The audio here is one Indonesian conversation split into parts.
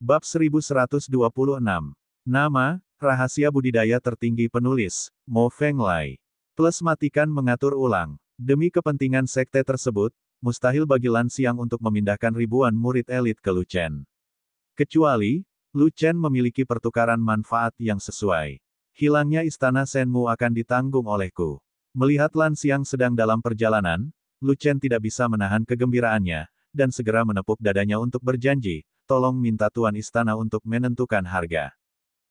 Bab 1126. Nama, Rahasia Budidaya Tertinggi Penulis, Mo Feng Lai. Plus matikan mengatur ulang. Demi kepentingan sekte tersebut, mustahil bagi Lan Xiang untuk memindahkan ribuan murid elit ke Lu Kecuali, Lu memiliki pertukaran manfaat yang sesuai. Hilangnya istana Senmu akan ditanggung olehku. Melihat Lan Xiang sedang dalam perjalanan, Lu tidak bisa menahan kegembiraannya, dan segera menepuk dadanya untuk berjanji, tolong minta Tuan Istana untuk menentukan harga.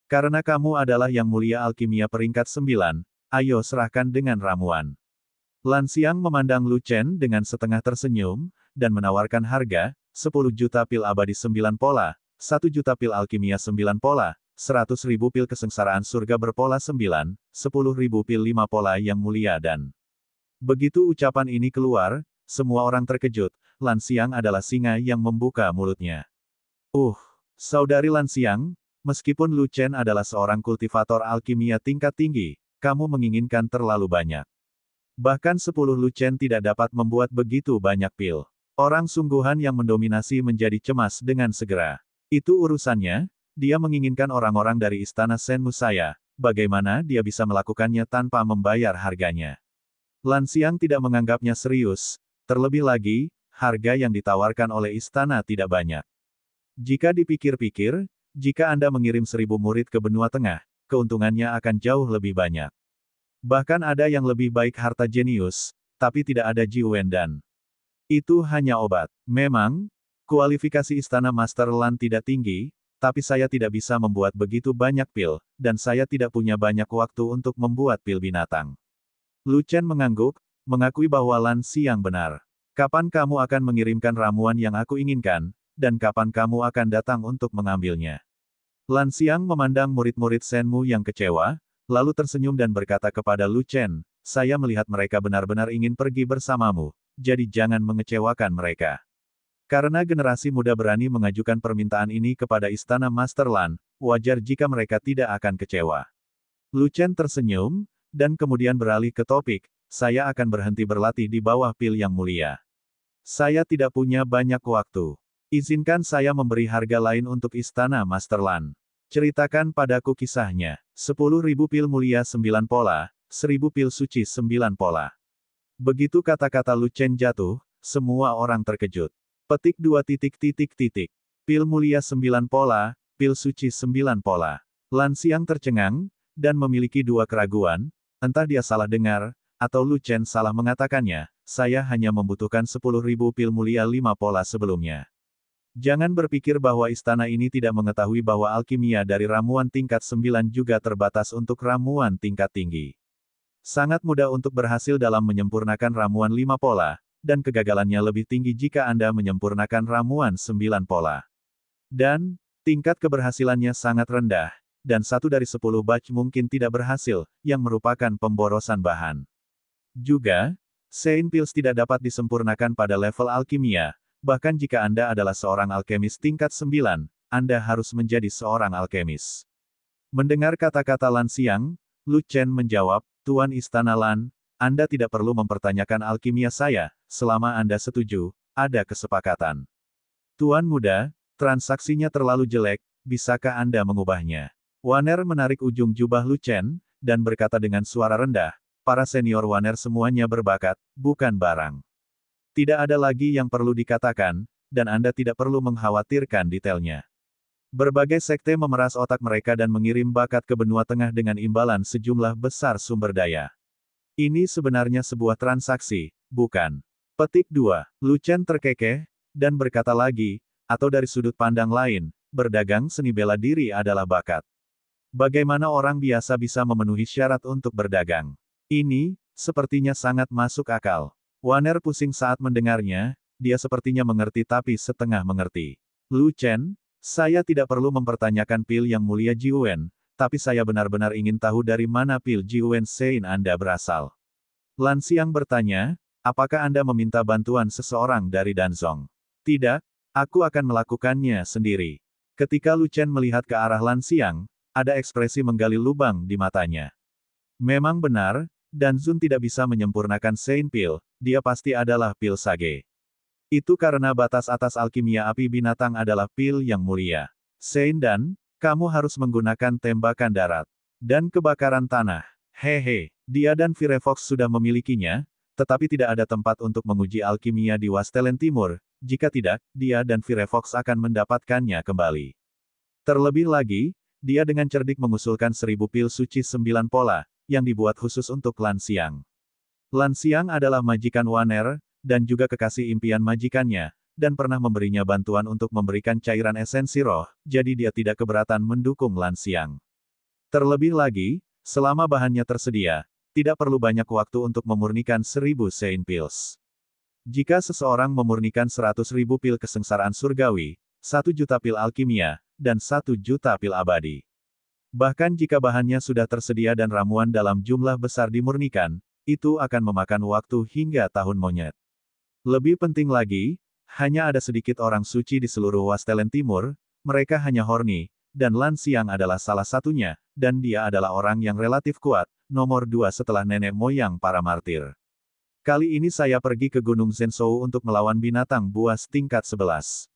Karena kamu adalah yang mulia alkimia peringkat 9, ayo serahkan dengan ramuan. lansiang memandang Lu Chen dengan setengah tersenyum, dan menawarkan harga, 10 juta pil abadi sembilan pola, satu juta pil alkimia sembilan pola, seratus ribu pil kesengsaraan surga berpola sembilan sepuluh ribu pil lima pola yang mulia dan... Begitu ucapan ini keluar, semua orang terkejut, lansiang adalah singa yang membuka mulutnya. Uh, saudari Lansiang, meskipun Lu Chen adalah seorang kultivator alkimia tingkat tinggi, kamu menginginkan terlalu banyak. Bahkan sepuluh Lu Chen tidak dapat membuat begitu banyak pil. Orang sungguhan yang mendominasi menjadi cemas dengan segera. Itu urusannya, dia menginginkan orang-orang dari istana Senmu saya, bagaimana dia bisa melakukannya tanpa membayar harganya. Lansiang tidak menganggapnya serius, terlebih lagi, harga yang ditawarkan oleh istana tidak banyak. Jika dipikir-pikir, jika Anda mengirim seribu murid ke benua tengah, keuntungannya akan jauh lebih banyak. Bahkan ada yang lebih baik harta jenius, tapi tidak ada Jiwen dan itu hanya obat. Memang, kualifikasi Istana Master Lan tidak tinggi, tapi saya tidak bisa membuat begitu banyak pil, dan saya tidak punya banyak waktu untuk membuat pil binatang. Chen mengangguk, mengakui bahwa Lan Siang benar. Kapan kamu akan mengirimkan ramuan yang aku inginkan, dan kapan kamu akan datang untuk mengambilnya. Lan Xiang memandang murid-murid Senmu yang kecewa, lalu tersenyum dan berkata kepada Lu Chen, saya melihat mereka benar-benar ingin pergi bersamamu, jadi jangan mengecewakan mereka. Karena generasi muda berani mengajukan permintaan ini kepada Istana Master Lan, wajar jika mereka tidak akan kecewa. Lu Chen tersenyum, dan kemudian beralih ke topik, saya akan berhenti berlatih di bawah pil yang mulia. Saya tidak punya banyak waktu. Izinkan saya memberi harga lain untuk Istana Masterland. Ceritakan padaku kisahnya. 10.000 pil mulia 9 pola, 1.000 pil suci 9 pola. Begitu kata-kata Lu Chen jatuh, semua orang terkejut. Petik dua titik titik titik. Pil mulia 9 pola, pil suci 9 pola. Lansiang tercengang, dan memiliki dua keraguan, entah dia salah dengar, atau Lu Chen salah mengatakannya, saya hanya membutuhkan 10.000 pil mulia 5 pola sebelumnya. Jangan berpikir bahwa istana ini tidak mengetahui bahwa alkimia dari ramuan tingkat 9 juga terbatas untuk ramuan tingkat tinggi. Sangat mudah untuk berhasil dalam menyempurnakan ramuan 5 pola, dan kegagalannya lebih tinggi jika Anda menyempurnakan ramuan 9 pola. Dan, tingkat keberhasilannya sangat rendah, dan satu dari 10 batch mungkin tidak berhasil, yang merupakan pemborosan bahan. Juga, Sein Pills tidak dapat disempurnakan pada level alkimia, Bahkan jika Anda adalah seorang alkemis tingkat 9, Anda harus menjadi seorang alkemis. Mendengar kata-kata Lan Siang, Lu Chen menjawab, Tuan Istana Lan, Anda tidak perlu mempertanyakan alkimia saya, selama Anda setuju, ada kesepakatan. Tuan muda, transaksinya terlalu jelek, bisakah Anda mengubahnya? Waner menarik ujung jubah Lu Chen, dan berkata dengan suara rendah, para senior Waner semuanya berbakat, bukan barang. Tidak ada lagi yang perlu dikatakan, dan Anda tidak perlu mengkhawatirkan detailnya. Berbagai sekte memeras otak mereka dan mengirim bakat ke benua tengah dengan imbalan sejumlah besar sumber daya. Ini sebenarnya sebuah transaksi, bukan? Petik 2. Lucen terkekeh, dan berkata lagi, atau dari sudut pandang lain, berdagang seni bela diri adalah bakat. Bagaimana orang biasa bisa memenuhi syarat untuk berdagang? Ini, sepertinya sangat masuk akal. Waner pusing saat mendengarnya, dia sepertinya mengerti tapi setengah mengerti. Lu Chen, saya tidak perlu mempertanyakan pil yang mulia Jiwen, tapi saya benar-benar ingin tahu dari mana pil Jiwen Sein Anda berasal. Lan Xiang bertanya, apakah Anda meminta bantuan seseorang dari Danzong? Tidak, aku akan melakukannya sendiri. Ketika Lu Chen melihat ke arah Lan Xiang, ada ekspresi menggali lubang di matanya. Memang benar, dan Zun tidak bisa menyempurnakan Saint Pil, dia pasti adalah Pil Sage. Itu karena batas atas alkimia api binatang adalah Pil yang mulia. Saint dan, kamu harus menggunakan tembakan darat. Dan kebakaran tanah. Hehe, dia dan Firefox sudah memilikinya, tetapi tidak ada tempat untuk menguji alkimia di Wastelen Timur, jika tidak, dia dan Firefox akan mendapatkannya kembali. Terlebih lagi, dia dengan cerdik mengusulkan seribu pil suci sembilan pola, yang dibuat khusus untuk Lan Xiang. Lan Xiang adalah majikan Waner, dan juga kekasih impian majikannya, dan pernah memberinya bantuan untuk memberikan cairan esensi roh, jadi dia tidak keberatan mendukung Lan Xiang. Terlebih lagi, selama bahannya tersedia, tidak perlu banyak waktu untuk memurnikan seribu Sein Pills. Jika seseorang memurnikan seratus ribu pil kesengsaraan surgawi, satu juta pil alkimia, dan satu juta pil abadi. Bahkan jika bahannya sudah tersedia dan ramuan dalam jumlah besar dimurnikan, itu akan memakan waktu hingga tahun monyet. Lebih penting lagi, hanya ada sedikit orang suci di seluruh Wastelen Timur, mereka hanya horny, dan Lansiang adalah salah satunya, dan dia adalah orang yang relatif kuat, nomor dua setelah nenek moyang para martir. Kali ini saya pergi ke Gunung Zensou untuk melawan binatang buas tingkat 11.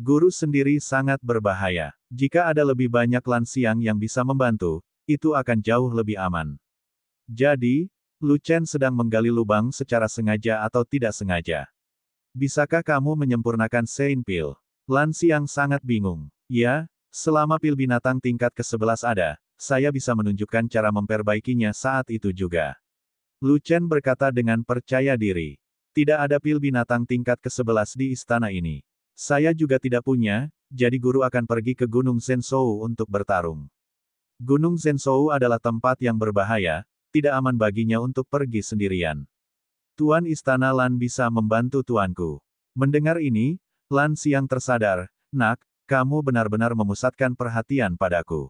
Guru sendiri sangat berbahaya. Jika ada lebih banyak lansiang yang bisa membantu, itu akan jauh lebih aman. Jadi, Lu Chen sedang menggali lubang secara sengaja atau tidak sengaja. Bisakah kamu menyempurnakan Sein Pil? Lansiang sangat bingung. Ya, selama pil binatang tingkat ke-11 ada, saya bisa menunjukkan cara memperbaikinya saat itu juga. Lu Chen berkata dengan percaya diri. Tidak ada pil binatang tingkat ke-11 di istana ini. Saya juga tidak punya, jadi guru akan pergi ke Gunung Sensou untuk bertarung. Gunung Sensou adalah tempat yang berbahaya, tidak aman baginya untuk pergi sendirian. Tuan Istana Lan bisa membantu tuanku. Mendengar ini, Lan Siang tersadar, nak, kamu benar-benar memusatkan perhatian padaku.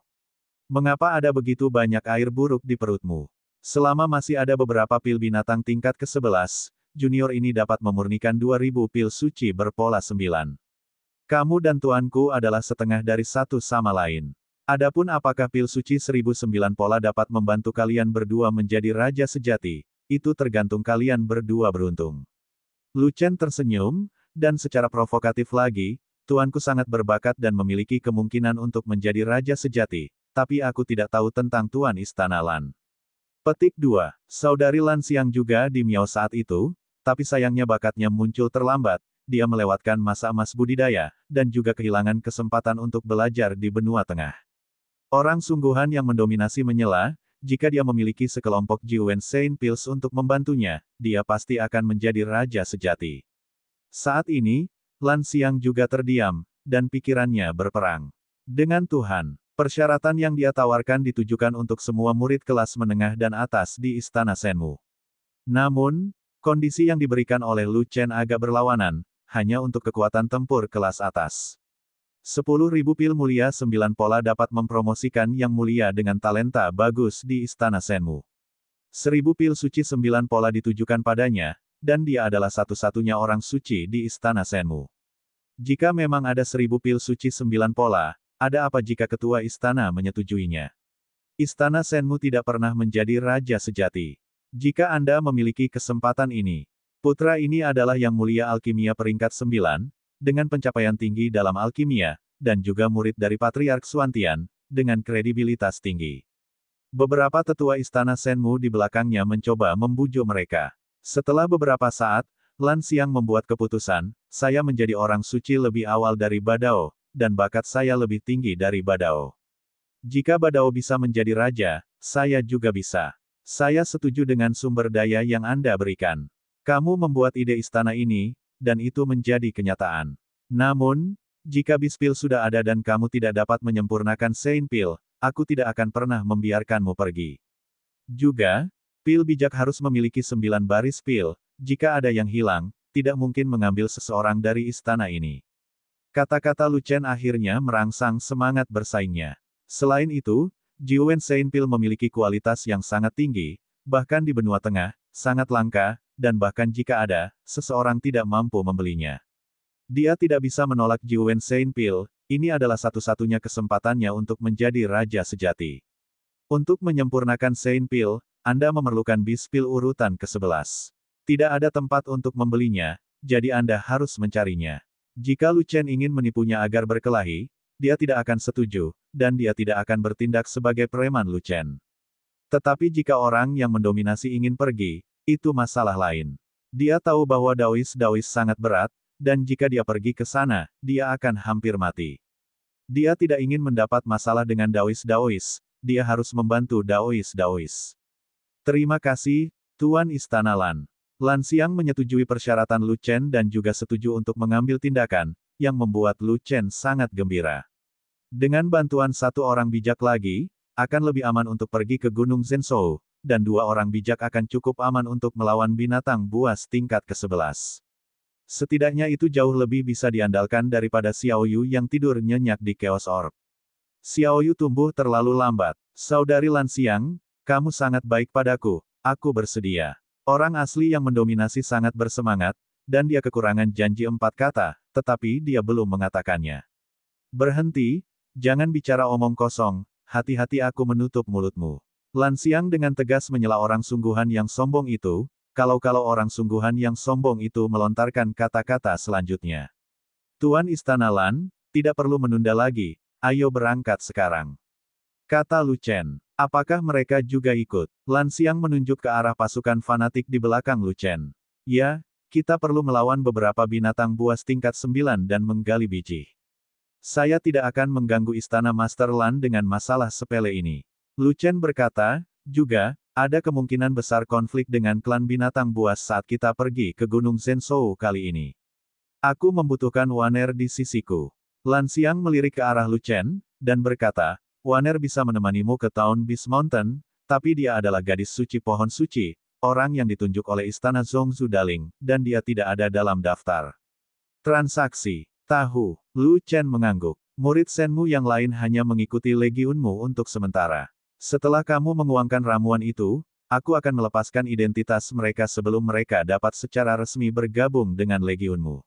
Mengapa ada begitu banyak air buruk di perutmu? Selama masih ada beberapa pil binatang tingkat ke-11, junior ini dapat memurnikan 2000 pil suci berpola sembilan. Kamu dan tuanku adalah setengah dari satu sama lain. Adapun apakah pil suci 1009 pola dapat membantu kalian berdua menjadi raja sejati, itu tergantung kalian berdua beruntung. Lucen tersenyum, dan secara provokatif lagi, tuanku sangat berbakat dan memiliki kemungkinan untuk menjadi raja sejati, tapi aku tidak tahu tentang Tuan Istana Lan. Petik 2. Saudari Lan Siang juga di Miao saat itu, tapi sayangnya bakatnya muncul terlambat, dia melewatkan masa emas budidaya, dan juga kehilangan kesempatan untuk belajar di benua tengah. Orang sungguhan yang mendominasi menyela, jika dia memiliki sekelompok Jiwen Saint Pills untuk membantunya, dia pasti akan menjadi raja sejati. Saat ini, Lan Siang juga terdiam, dan pikirannya berperang. Dengan Tuhan, persyaratan yang dia tawarkan ditujukan untuk semua murid kelas menengah dan atas di Istana Senmu. Namun, Kondisi yang diberikan oleh Lu Chen agak berlawanan, hanya untuk kekuatan tempur kelas atas. 10.000 pil mulia 9 pola dapat mempromosikan yang mulia dengan talenta bagus di Istana Senmu. 1.000 pil suci 9 pola ditujukan padanya, dan dia adalah satu-satunya orang suci di Istana Senmu. Jika memang ada 1.000 pil suci 9 pola, ada apa jika ketua istana menyetujuinya? Istana Senmu tidak pernah menjadi raja sejati. Jika Anda memiliki kesempatan ini, putra ini adalah yang mulia alkimia peringkat 9, dengan pencapaian tinggi dalam alkimia, dan juga murid dari Patriark Suantian, dengan kredibilitas tinggi. Beberapa tetua istana Senmu di belakangnya mencoba membujuk mereka. Setelah beberapa saat, Lan Siang membuat keputusan, saya menjadi orang suci lebih awal dari Badao, dan bakat saya lebih tinggi dari Badao. Jika Badao bisa menjadi raja, saya juga bisa. Saya setuju dengan sumber daya yang Anda berikan. Kamu membuat ide istana ini, dan itu menjadi kenyataan. Namun, jika Bispil sudah ada dan kamu tidak dapat menyempurnakan Saint Pil, aku tidak akan pernah membiarkanmu pergi. Juga, Pil bijak harus memiliki sembilan baris pil, jika ada yang hilang, tidak mungkin mengambil seseorang dari istana ini. Kata-kata Lucen akhirnya merangsang semangat bersaingnya. Selain itu, Jiwen Seinpil memiliki kualitas yang sangat tinggi, bahkan di benua tengah, sangat langka, dan bahkan jika ada, seseorang tidak mampu membelinya. Dia tidak bisa menolak Jiwen Seinpil, ini adalah satu-satunya kesempatannya untuk menjadi raja sejati. Untuk menyempurnakan Seinpil, Anda memerlukan bis pil urutan ke-11. Tidak ada tempat untuk membelinya, jadi Anda harus mencarinya. Jika Lu Chen ingin menipunya agar berkelahi, dia tidak akan setuju, dan dia tidak akan bertindak sebagai preman Lucen. Tetapi jika orang yang mendominasi ingin pergi, itu masalah lain. Dia tahu bahwa Daois-Daois sangat berat, dan jika dia pergi ke sana, dia akan hampir mati. Dia tidak ingin mendapat masalah dengan Daois-Daois, dia harus membantu Daois-Daois. Terima kasih, Tuan Istana Lan. Lan Siang menyetujui persyaratan Lu Chen dan juga setuju untuk mengambil tindakan, yang membuat Lu Chen sangat gembira. Dengan bantuan satu orang bijak lagi, akan lebih aman untuk pergi ke Gunung Zensou, dan dua orang bijak akan cukup aman untuk melawan binatang buas tingkat ke-11. Setidaknya itu jauh lebih bisa diandalkan daripada Xiao Yu yang tidur nyenyak di Chaos Orb. Xiao Yu tumbuh terlalu lambat. Saudari Lansiang, kamu sangat baik padaku, aku bersedia. Orang asli yang mendominasi sangat bersemangat, dan dia kekurangan janji empat kata, tetapi dia belum mengatakannya. Berhenti, Jangan bicara omong kosong, hati-hati aku menutup mulutmu. Lansiang dengan tegas menyela orang sungguhan yang sombong itu, kalau-kalau orang sungguhan yang sombong itu melontarkan kata-kata selanjutnya. Tuan Istana Lan, tidak perlu menunda lagi, ayo berangkat sekarang. Kata Lu Chen. Apakah mereka juga ikut? Lansiang menunjuk ke arah pasukan fanatik di belakang Lu Chen. Ya, kita perlu melawan beberapa binatang buas tingkat 9 dan menggali biji. Saya tidak akan mengganggu istana Master Lan dengan masalah sepele ini. Lu Chen berkata, juga, ada kemungkinan besar konflik dengan klan binatang buas saat kita pergi ke Gunung Zensou kali ini. Aku membutuhkan Waner di sisiku. Lan Xiang melirik ke arah Lu Chen, dan berkata, Waner bisa menemanimu ke Town Beast Mountain, tapi dia adalah gadis suci pohon suci, orang yang ditunjuk oleh istana Zhongzu Daling, dan dia tidak ada dalam daftar. Transaksi, tahu, Lu Chen mengangguk. Murid Senmu yang lain hanya mengikuti legiunmu untuk sementara. Setelah kamu menguangkan ramuan itu, aku akan melepaskan identitas mereka sebelum mereka dapat secara resmi bergabung dengan legiunmu.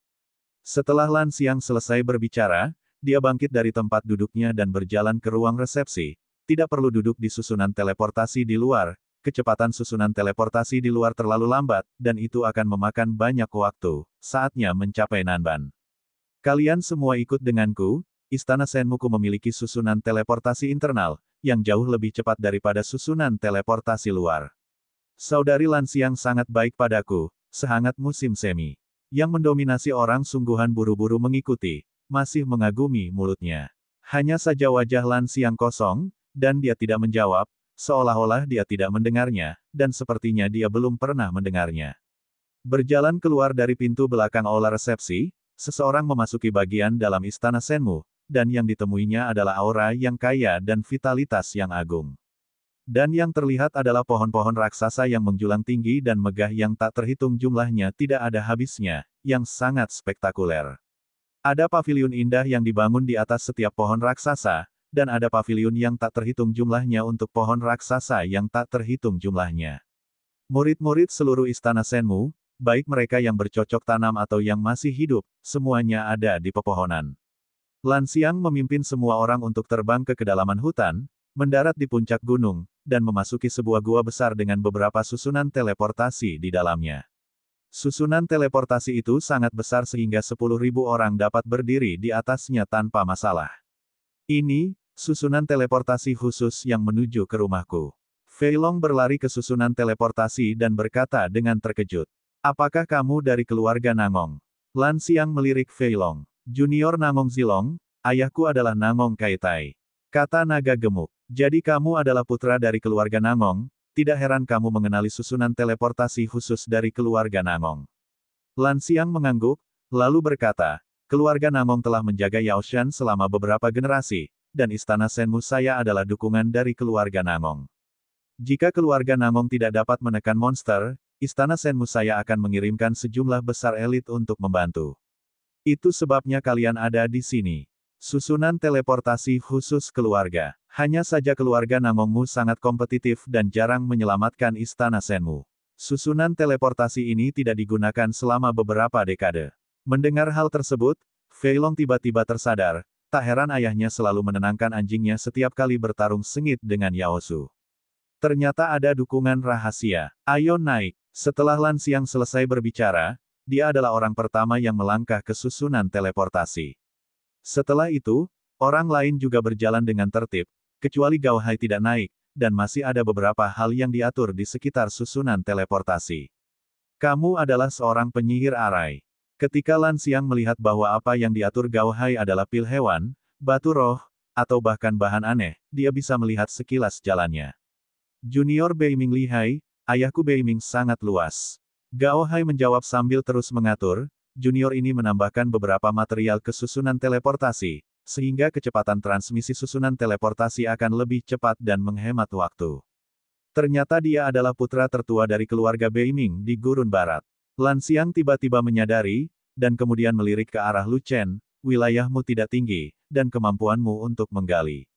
Setelah Lan Siang selesai berbicara, dia bangkit dari tempat duduknya dan berjalan ke ruang resepsi. Tidak perlu duduk di susunan teleportasi di luar, kecepatan susunan teleportasi di luar terlalu lambat, dan itu akan memakan banyak waktu. Saatnya mencapai Nanban. Kalian semua ikut denganku, Istana Senmuku memiliki susunan teleportasi internal, yang jauh lebih cepat daripada susunan teleportasi luar. Saudari Lansiang sangat baik padaku, sehangat musim semi. Yang mendominasi orang sungguhan buru-buru mengikuti, masih mengagumi mulutnya. Hanya saja wajah Lansiang kosong, dan dia tidak menjawab, seolah-olah dia tidak mendengarnya, dan sepertinya dia belum pernah mendengarnya. Berjalan keluar dari pintu belakang olah resepsi, seseorang memasuki bagian dalam istana Senmu, dan yang ditemuinya adalah aura yang kaya dan vitalitas yang agung. Dan yang terlihat adalah pohon-pohon raksasa yang menjulang tinggi dan megah yang tak terhitung jumlahnya tidak ada habisnya, yang sangat spektakuler. Ada pavilion indah yang dibangun di atas setiap pohon raksasa, dan ada pavilion yang tak terhitung jumlahnya untuk pohon raksasa yang tak terhitung jumlahnya. Murid-murid seluruh istana Senmu, baik mereka yang bercocok tanam atau yang masih hidup, semuanya ada di pepohonan. Lansiang memimpin semua orang untuk terbang ke kedalaman hutan, mendarat di puncak gunung, dan memasuki sebuah gua besar dengan beberapa susunan teleportasi di dalamnya. Susunan teleportasi itu sangat besar sehingga 10.000 orang dapat berdiri di atasnya tanpa masalah. Ini, susunan teleportasi khusus yang menuju ke rumahku. Feilong berlari ke susunan teleportasi dan berkata dengan terkejut. Apakah kamu dari keluarga Nangong? Lan Siang melirik Feilong. Junior Nangong Zilong, ayahku adalah Nangong Kaitai. Kata naga gemuk. Jadi kamu adalah putra dari keluarga Nangong, tidak heran kamu mengenali susunan teleportasi khusus dari keluarga Nangong. Lan Siang mengangguk, lalu berkata, keluarga Nangong telah menjaga Yao Shan selama beberapa generasi, dan istana Senmu saya adalah dukungan dari keluarga Nangong. Jika keluarga Namong tidak dapat menekan monster, Istana Senmu saya akan mengirimkan sejumlah besar elit untuk membantu. Itu sebabnya kalian ada di sini. Susunan teleportasi khusus keluarga. Hanya saja keluarga Namongmu sangat kompetitif dan jarang menyelamatkan Istana Senmu. Susunan teleportasi ini tidak digunakan selama beberapa dekade. Mendengar hal tersebut, Feilong tiba-tiba tersadar, tak heran ayahnya selalu menenangkan anjingnya setiap kali bertarung sengit dengan Yaosu. Ternyata ada dukungan rahasia. Ayo naik. Setelah Lan Xiang selesai berbicara, dia adalah orang pertama yang melangkah ke susunan teleportasi. Setelah itu, orang lain juga berjalan dengan tertib, kecuali Gao Hai tidak naik, dan masih ada beberapa hal yang diatur di sekitar susunan teleportasi. Kamu adalah seorang penyihir arai. Ketika Lan Xiang melihat bahwa apa yang diatur Gao Hai adalah pil hewan, batu roh, atau bahkan bahan aneh, dia bisa melihat sekilas jalannya. Junior Bei Li lihai, Ayahku Beiming sangat luas. Gao Hai menjawab sambil terus mengatur, junior ini menambahkan beberapa material ke susunan teleportasi, sehingga kecepatan transmisi susunan teleportasi akan lebih cepat dan menghemat waktu. Ternyata dia adalah putra tertua dari keluarga Beiming di Gurun Barat. Lan Xiang tiba-tiba menyadari, dan kemudian melirik ke arah Lu Chen, wilayahmu tidak tinggi, dan kemampuanmu untuk menggali.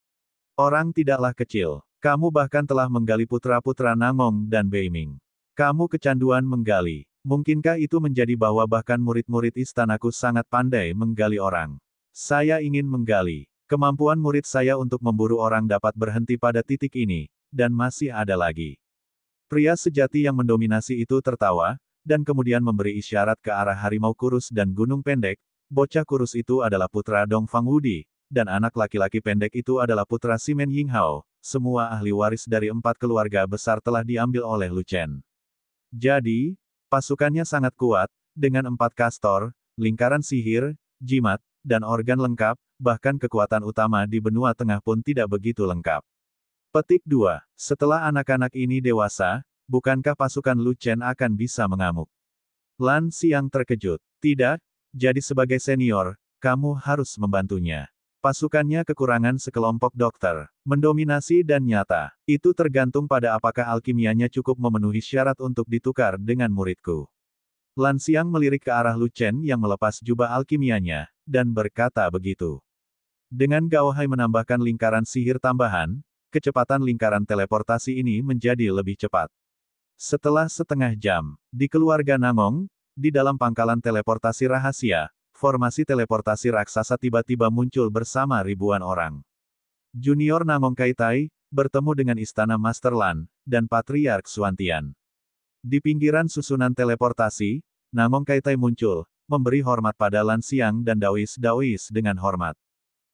Orang tidaklah kecil. Kamu bahkan telah menggali putra-putra Nangong dan Beiming. Kamu kecanduan menggali. Mungkinkah itu menjadi bahwa bahkan murid-murid istanaku sangat pandai menggali orang? Saya ingin menggali. Kemampuan murid saya untuk memburu orang dapat berhenti pada titik ini, dan masih ada lagi. Pria sejati yang mendominasi itu tertawa, dan kemudian memberi isyarat ke arah harimau kurus dan gunung pendek, bocah kurus itu adalah putra Dong Fang Wudi, dan anak laki-laki pendek itu adalah putra Simen Yinghao, semua ahli waris dari empat keluarga besar telah diambil oleh Lu Chen. Jadi, pasukannya sangat kuat, dengan empat kastor, lingkaran sihir, jimat, dan organ lengkap, bahkan kekuatan utama di benua tengah pun tidak begitu lengkap. Petik 2. Setelah anak-anak ini dewasa, bukankah pasukan Lu Chen akan bisa mengamuk? Lan Siang terkejut. Tidak, jadi sebagai senior, kamu harus membantunya. Pasukannya kekurangan sekelompok dokter, mendominasi dan nyata. Itu tergantung pada apakah alkimianya cukup memenuhi syarat untuk ditukar dengan muridku. Lan Xiang melirik ke arah Lu Chen yang melepas jubah alkimianya, dan berkata begitu. Dengan Gao Hai menambahkan lingkaran sihir tambahan, kecepatan lingkaran teleportasi ini menjadi lebih cepat. Setelah setengah jam, di keluarga Nangong, di dalam pangkalan teleportasi rahasia, formasi teleportasi raksasa tiba-tiba muncul bersama ribuan orang. Junior Nangong Kaitai, bertemu dengan Istana Master Lan dan Patriark Suantian. Di pinggiran susunan teleportasi, Nangong Kaitai muncul, memberi hormat pada Lan Siang dan Daois Daois dengan hormat.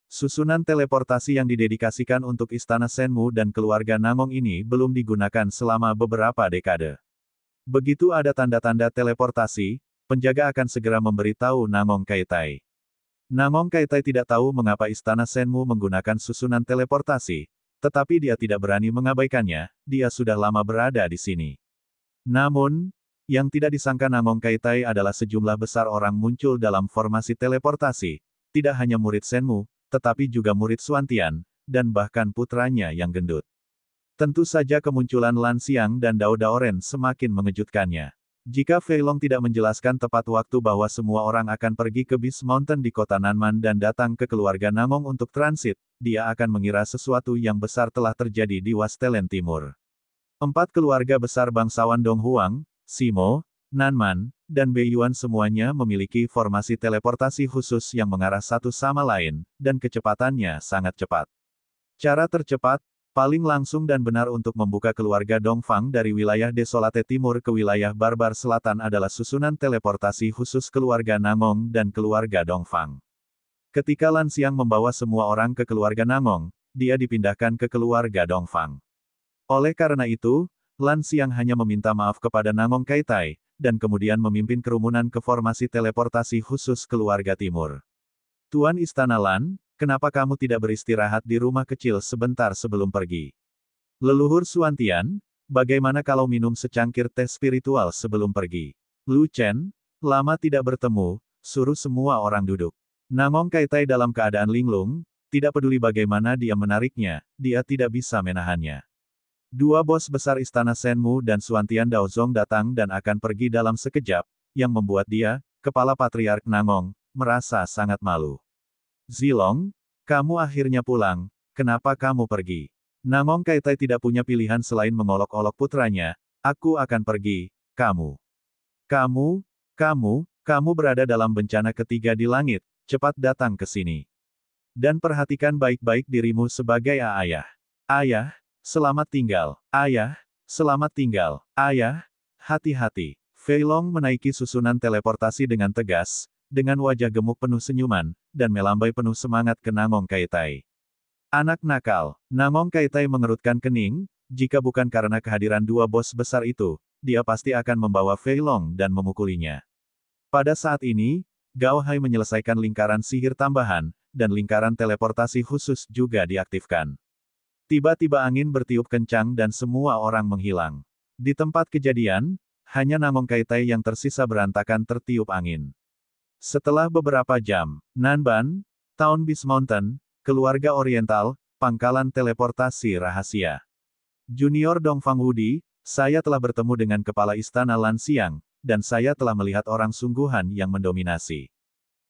Susunan teleportasi yang didedikasikan untuk Istana Senmu dan keluarga Nangong ini belum digunakan selama beberapa dekade. Begitu ada tanda-tanda teleportasi, penjaga akan segera memberitahu Nangong Kaitai. Nangong Kaitai tidak tahu mengapa istana Senmu menggunakan susunan teleportasi, tetapi dia tidak berani mengabaikannya, dia sudah lama berada di sini. Namun, yang tidak disangka Nangong Kaitai adalah sejumlah besar orang muncul dalam formasi teleportasi, tidak hanya murid Senmu, tetapi juga murid Suantian, dan bahkan putranya yang gendut. Tentu saja kemunculan Lansiang dan Dao Daoren semakin mengejutkannya. Jika Feilong tidak menjelaskan tepat waktu bahwa semua orang akan pergi ke Beast Mountain di kota Nanman dan datang ke keluarga Namong untuk transit, dia akan mengira sesuatu yang besar telah terjadi di Wastelen Timur. Empat keluarga besar bangsawan Donghuang, Simo, Nanman, dan Yuan semuanya memiliki formasi teleportasi khusus yang mengarah satu sama lain, dan kecepatannya sangat cepat. Cara tercepat, Paling langsung dan benar untuk membuka keluarga Dongfang dari wilayah Desolate Timur ke wilayah Barbar Selatan adalah susunan teleportasi khusus keluarga Nangong dan keluarga Dongfang. Ketika Lan Xiang membawa semua orang ke keluarga Nangong, dia dipindahkan ke keluarga Dongfang. Oleh karena itu, Lan Xiang hanya meminta maaf kepada Nangong Kaitai, dan kemudian memimpin kerumunan ke formasi teleportasi khusus keluarga timur. Tuan Istana Lan, kenapa kamu tidak beristirahat di rumah kecil sebentar sebelum pergi? Leluhur Suantian, bagaimana kalau minum secangkir teh spiritual sebelum pergi? Lu Chen, lama tidak bertemu, suruh semua orang duduk. Nangong Kaitai dalam keadaan linglung, tidak peduli bagaimana dia menariknya, dia tidak bisa menahannya. Dua bos besar istana Senmu dan Suantian Daozong datang dan akan pergi dalam sekejap, yang membuat dia, kepala patriark Nangong, merasa sangat malu. Zilong, kamu akhirnya pulang, kenapa kamu pergi? Namong Kaitai tidak punya pilihan selain mengolok-olok putranya, aku akan pergi, kamu. Kamu, kamu, kamu berada dalam bencana ketiga di langit, cepat datang ke sini. Dan perhatikan baik-baik dirimu sebagai ayah. Ayah, selamat tinggal. Ayah, selamat tinggal. Ayah, hati-hati. Feilong menaiki susunan teleportasi dengan tegas, dengan wajah gemuk penuh senyuman, dan melambai penuh semangat ke Nangong Kaitai. Anak nakal, Nangong Kaitai mengerutkan kening, jika bukan karena kehadiran dua bos besar itu, dia pasti akan membawa Fei Long dan memukulinya. Pada saat ini, Gao Hai menyelesaikan lingkaran sihir tambahan, dan lingkaran teleportasi khusus juga diaktifkan. Tiba-tiba angin bertiup kencang dan semua orang menghilang. Di tempat kejadian, hanya Namong Kaitai yang tersisa berantakan tertiup angin. Setelah beberapa jam, Nanban, Town Beast Mountain, keluarga Oriental, pangkalan teleportasi rahasia. Junior Dong Fang Wudi, saya telah bertemu dengan kepala istana Lansiang, dan saya telah melihat orang sungguhan yang mendominasi.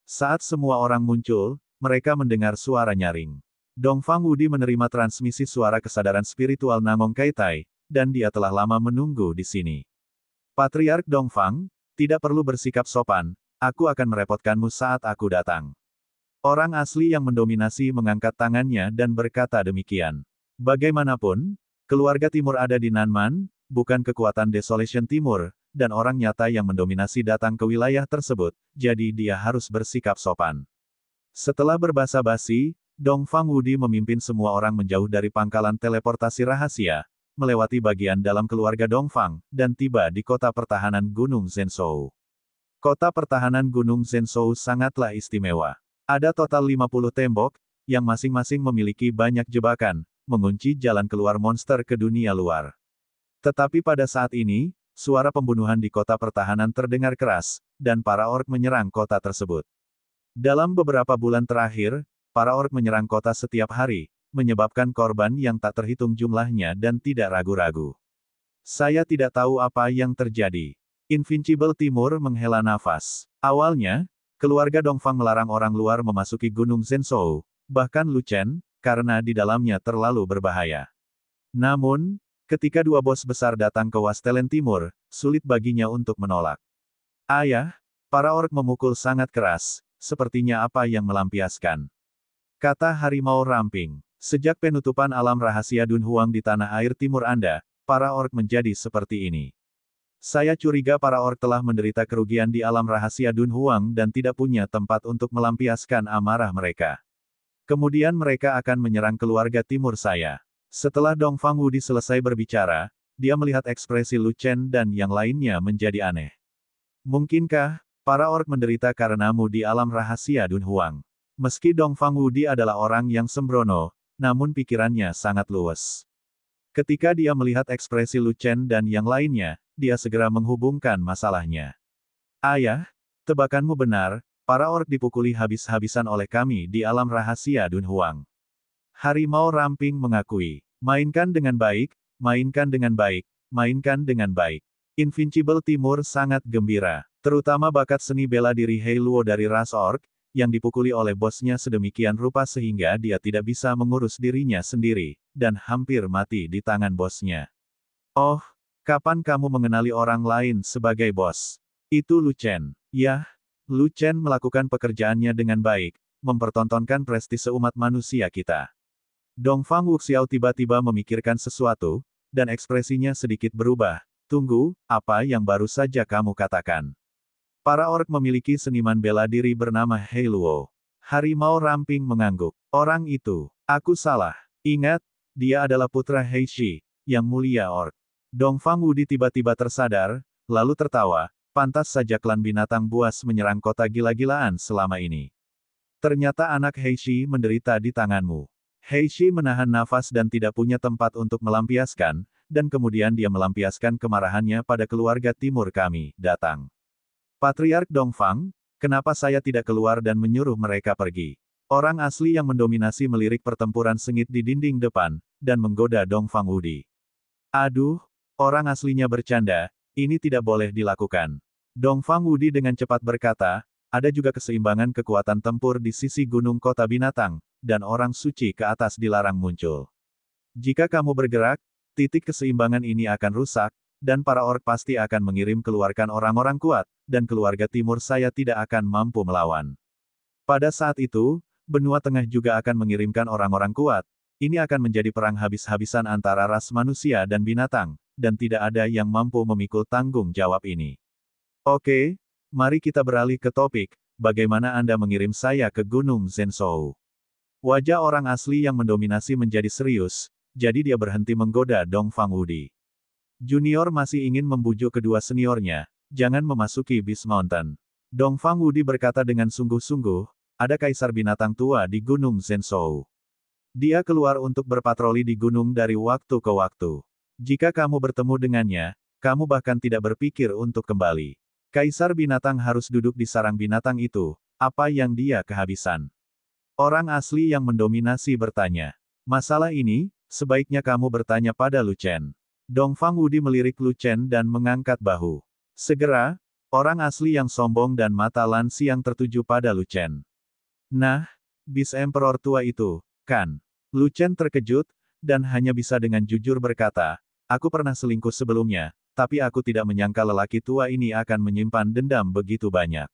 Saat semua orang muncul, mereka mendengar suara nyaring. Dong Fang Wudi menerima transmisi suara kesadaran spiritual Namong Kaitai, dan dia telah lama menunggu di sini. Patriark Dong Fang, tidak perlu bersikap sopan, Aku akan merepotkanmu saat aku datang. Orang asli yang mendominasi mengangkat tangannya dan berkata demikian. Bagaimanapun, keluarga timur ada di Nanman, bukan kekuatan Desolation Timur, dan orang nyata yang mendominasi datang ke wilayah tersebut, jadi dia harus bersikap sopan. Setelah berbahasa basi, Dong Fang Wudi memimpin semua orang menjauh dari pangkalan teleportasi rahasia, melewati bagian dalam keluarga Dongfang, dan tiba di kota pertahanan Gunung Zenzhou. Kota pertahanan Gunung Zensou sangatlah istimewa. Ada total 50 tembok, yang masing-masing memiliki banyak jebakan, mengunci jalan keluar monster ke dunia luar. Tetapi pada saat ini, suara pembunuhan di kota pertahanan terdengar keras, dan para ork menyerang kota tersebut. Dalam beberapa bulan terakhir, para ork menyerang kota setiap hari, menyebabkan korban yang tak terhitung jumlahnya dan tidak ragu-ragu. Saya tidak tahu apa yang terjadi. Invincible Timur menghela nafas. Awalnya, keluarga Dongfang melarang orang luar memasuki Gunung Zensou, bahkan Luchen, karena di dalamnya terlalu berbahaya. Namun, ketika dua bos besar datang ke Wastelen Timur, sulit baginya untuk menolak. Ayah, para ork memukul sangat keras, sepertinya apa yang melampiaskan. Kata Harimau Ramping. Sejak penutupan alam rahasia Dunhuang di tanah air timur Anda, para ork menjadi seperti ini. Saya curiga para ork telah menderita kerugian di alam rahasia Dun Huang dan tidak punya tempat untuk melampiaskan amarah mereka. Kemudian mereka akan menyerang keluarga timur saya. Setelah Dong Fang Wudi selesai berbicara, dia melihat ekspresi Lu Chen dan yang lainnya menjadi aneh. Mungkinkah, para ork menderita karenamu di alam rahasia Dun Huang? Meski Dong Fang Wudi adalah orang yang sembrono, namun pikirannya sangat luas. Ketika dia melihat ekspresi Lu Chen dan yang lainnya, dia segera menghubungkan masalahnya. Ayah, tebakanmu benar, para ork dipukuli habis-habisan oleh kami di alam rahasia Dunhuang. Harimau Ramping mengakui, mainkan dengan baik, mainkan dengan baik, mainkan dengan baik. Invincible Timur sangat gembira, terutama bakat seni bela diri Hei Luo dari ras ork, yang dipukuli oleh bosnya sedemikian rupa sehingga dia tidak bisa mengurus dirinya sendiri, dan hampir mati di tangan bosnya. Oh, Kapan kamu mengenali orang lain sebagai bos? Itu Lu Chen. Yah, Lu Chen melakukan pekerjaannya dengan baik, mempertontonkan prestise umat manusia kita. Dong Fang Wuxiao tiba-tiba memikirkan sesuatu, dan ekspresinya sedikit berubah. Tunggu, apa yang baru saja kamu katakan? Para ork memiliki seniman bela diri bernama Hei Luo. Harimau Ramping mengangguk. Orang itu, aku salah. Ingat, dia adalah putra Hei Shi, yang mulia ork. Dong Fang Wudi tiba-tiba tersadar, lalu tertawa, pantas saja klan binatang buas menyerang kota gila-gilaan selama ini. Ternyata anak Heishi menderita di tanganmu. Heishi menahan nafas dan tidak punya tempat untuk melampiaskan, dan kemudian dia melampiaskan kemarahannya pada keluarga timur kami, datang. Patriark Dongfang, kenapa saya tidak keluar dan menyuruh mereka pergi? Orang asli yang mendominasi melirik pertempuran sengit di dinding depan, dan menggoda Dongfang Wudi. Aduh, Orang aslinya bercanda, ini tidak boleh dilakukan. Dongfang Wudi dengan cepat berkata, ada juga keseimbangan kekuatan tempur di sisi gunung kota binatang, dan orang suci ke atas dilarang muncul. Jika kamu bergerak, titik keseimbangan ini akan rusak, dan para ork pasti akan mengirim keluarkan orang-orang kuat, dan keluarga timur saya tidak akan mampu melawan. Pada saat itu, benua tengah juga akan mengirimkan orang-orang kuat, ini akan menjadi perang habis-habisan antara ras manusia dan binatang, dan tidak ada yang mampu memikul tanggung jawab ini. Oke, mari kita beralih ke topik, bagaimana Anda mengirim saya ke Gunung Zensou. Wajah orang asli yang mendominasi menjadi serius, jadi dia berhenti menggoda Dong Fang Wudi. Junior masih ingin membujuk kedua seniornya, jangan memasuki Beast Mountain. Dong Fang Wudi berkata dengan sungguh-sungguh, ada kaisar binatang tua di Gunung Zensou. Dia keluar untuk berpatroli di gunung dari waktu ke waktu. Jika kamu bertemu dengannya, kamu bahkan tidak berpikir untuk kembali. Kaisar binatang harus duduk di sarang binatang itu, apa yang dia kehabisan? Orang asli yang mendominasi bertanya. Masalah ini, sebaiknya kamu bertanya pada Lu Chen. Dongfang Wudi melirik Lu Chen dan mengangkat bahu. Segera, orang asli yang sombong dan mata lansi yang tertuju pada Lu Chen. Nah, bis emperor tua itu, kan? Lu Chen terkejut, dan hanya bisa dengan jujur berkata, Aku pernah selingkuh sebelumnya, tapi aku tidak menyangka lelaki tua ini akan menyimpan dendam begitu banyak.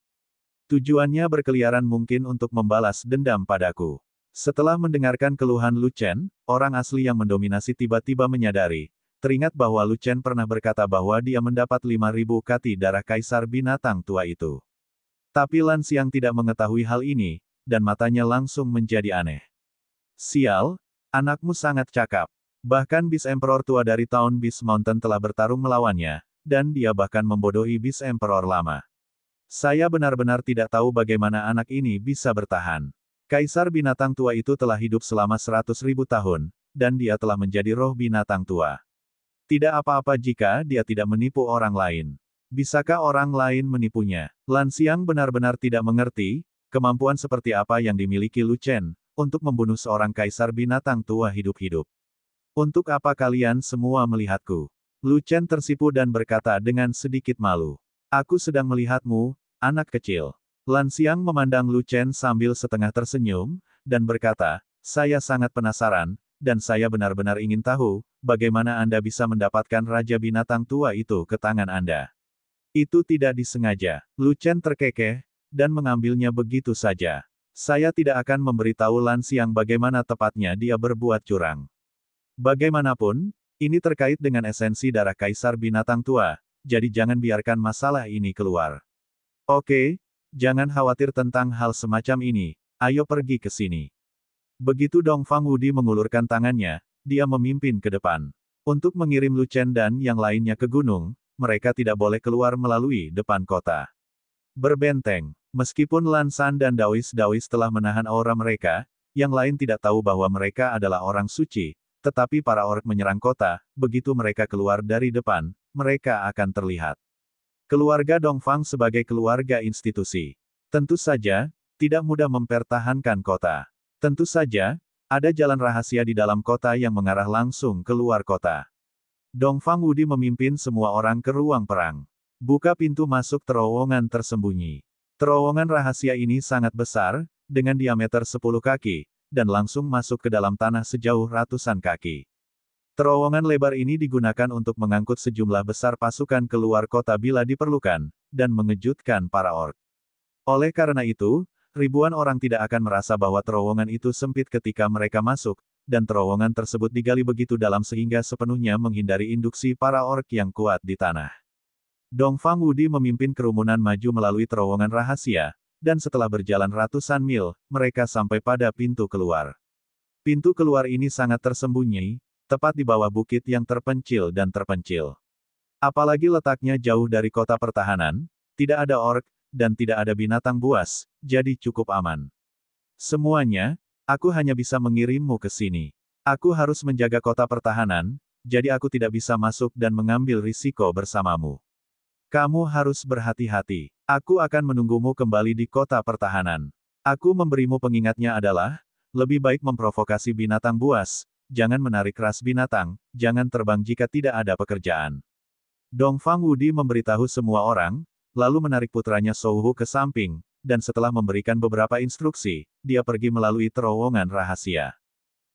Tujuannya berkeliaran mungkin untuk membalas dendam padaku. Setelah mendengarkan keluhan Chen, orang asli yang mendominasi tiba-tiba menyadari, teringat bahwa Chen pernah berkata bahwa dia mendapat 5.000 kati darah kaisar binatang tua itu. Tapi Lan yang tidak mengetahui hal ini, dan matanya langsung menjadi aneh. Sial, anakmu sangat cakap. Bahkan bis Emperor tua dari tahun Bis Mountain telah bertarung melawannya, dan dia bahkan membodohi bis Emperor lama. Saya benar-benar tidak tahu bagaimana anak ini bisa bertahan. Kaisar binatang tua itu telah hidup selama seratus ribu tahun, dan dia telah menjadi roh binatang tua. Tidak apa-apa jika dia tidak menipu orang lain. Bisakah orang lain menipunya? Lansiang benar-benar tidak mengerti, kemampuan seperti apa yang dimiliki Lu Chen, untuk membunuh seorang kaisar binatang tua hidup-hidup. Untuk apa kalian semua melihatku? Lu Chen tersipu dan berkata dengan sedikit malu. Aku sedang melihatmu, anak kecil. Lansiang memandang Lu Chen sambil setengah tersenyum, dan berkata, saya sangat penasaran, dan saya benar-benar ingin tahu, bagaimana Anda bisa mendapatkan Raja Binatang Tua itu ke tangan Anda. Itu tidak disengaja. Lu Chen terkekeh, dan mengambilnya begitu saja. Saya tidak akan memberitahu Lansiang bagaimana tepatnya dia berbuat curang. Bagaimanapun, ini terkait dengan esensi darah kaisar binatang tua, jadi jangan biarkan masalah ini keluar. Oke, jangan khawatir tentang hal semacam ini, ayo pergi ke sini. Begitu Dong Fang Wudi mengulurkan tangannya, dia memimpin ke depan. Untuk mengirim Lu Chen dan yang lainnya ke gunung, mereka tidak boleh keluar melalui depan kota. Berbenteng, meskipun Lan dan Dawis Dawis telah menahan aura mereka, yang lain tidak tahu bahwa mereka adalah orang suci, tetapi para ork menyerang kota, begitu mereka keluar dari depan, mereka akan terlihat. Keluarga Dongfang sebagai keluarga institusi. Tentu saja, tidak mudah mempertahankan kota. Tentu saja, ada jalan rahasia di dalam kota yang mengarah langsung keluar kota. Dongfang Wudi memimpin semua orang ke ruang perang. Buka pintu masuk terowongan tersembunyi. Terowongan rahasia ini sangat besar, dengan diameter 10 kaki, dan langsung masuk ke dalam tanah sejauh ratusan kaki. Terowongan lebar ini digunakan untuk mengangkut sejumlah besar pasukan keluar kota bila diperlukan, dan mengejutkan para ork. Oleh karena itu, ribuan orang tidak akan merasa bahwa terowongan itu sempit ketika mereka masuk, dan terowongan tersebut digali begitu dalam sehingga sepenuhnya menghindari induksi para ork yang kuat di tanah. Dongfang Wudi memimpin kerumunan maju melalui terowongan rahasia, dan setelah berjalan ratusan mil, mereka sampai pada pintu keluar. Pintu keluar ini sangat tersembunyi, tepat di bawah bukit yang terpencil dan terpencil. Apalagi letaknya jauh dari kota pertahanan, tidak ada ork, dan tidak ada binatang buas, jadi cukup aman. Semuanya, aku hanya bisa mengirimmu ke sini. Aku harus menjaga kota pertahanan, jadi aku tidak bisa masuk dan mengambil risiko bersamamu. Kamu harus berhati-hati. Aku akan menunggumu kembali di kota pertahanan. Aku memberimu pengingatnya adalah, lebih baik memprovokasi binatang buas, jangan menarik ras binatang, jangan terbang jika tidak ada pekerjaan. Dong Fang Wudi memberitahu semua orang, lalu menarik putranya Souhu ke samping, dan setelah memberikan beberapa instruksi, dia pergi melalui terowongan rahasia.